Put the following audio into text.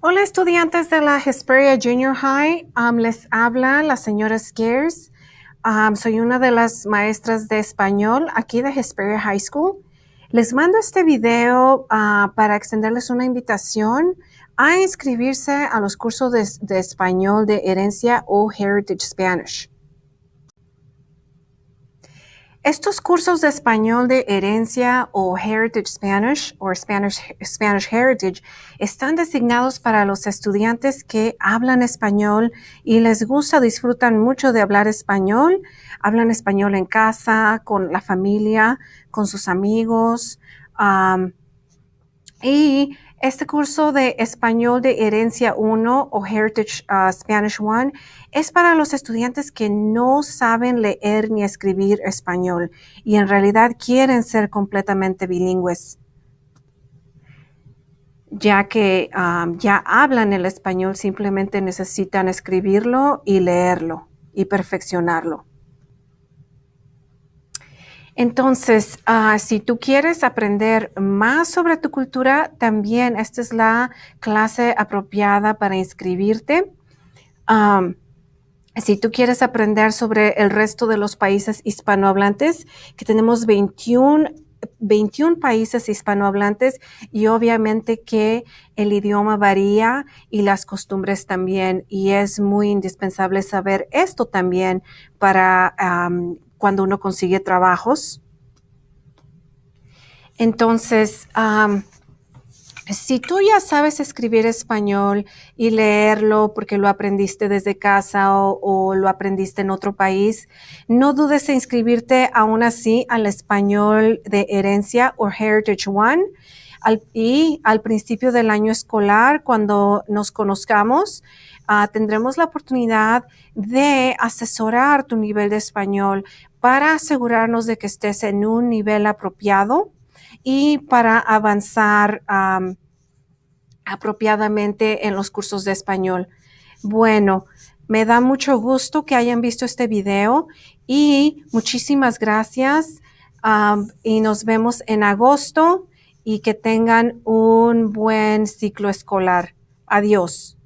Hola estudiantes de la Hesperia Junior High, um, les habla la señora Scares. Um, soy una de las maestras de español aquí de Hesperia High School. Les mando este video uh, para extenderles una invitación a inscribirse a los cursos de, de español de herencia o Heritage Spanish. Estos cursos de español de herencia o Heritage Spanish o Spanish, Spanish, Heritage están designados para los estudiantes que hablan español y les gusta, disfrutan mucho de hablar español. Hablan español en casa, con la familia, con sus amigos. Y este curso de español de herencia 1 o Heritage ah, Spanish 1 es para los estudiantes que no saben leer ni escribir español y en realidad quieren ser completamente bilingües, ya que ya hablan el español, simplemente necesitan escribirlo y leerlo y perfeccionarlo. Entonces, ah, si tú quieres aprender más sobre tu cultura, también esta es la clase apropiada para inscribirte. si tú quieres aprender sobre el resto de los países hispanohablantes, que tenemos 21 21 países hispanohablantes y obviamente que el idioma varía y las costumbres también y es muy indispensable saber esto también para cuando uno consigue trabajos. Entonces, si tú ya sabes escribir español y leerlo porque lo aprendiste desde casa o, lo aprendiste en otro país, no dudes en inscribirte aún así al español de herencia o Heritage One. y al principio del año escolar, cuando nos conozcamos, ah, tendremos la oportunidad de asesorar tu nivel de español para asegurarnos de que estés en un nivel apropiado y para avanzar apropiadamente en los cursos de español. Bueno, me da mucho gusto que hayan visto este video y muchísimas gracias y nos vemos en agosto y que tengan un buen ciclo escolar. Adiós.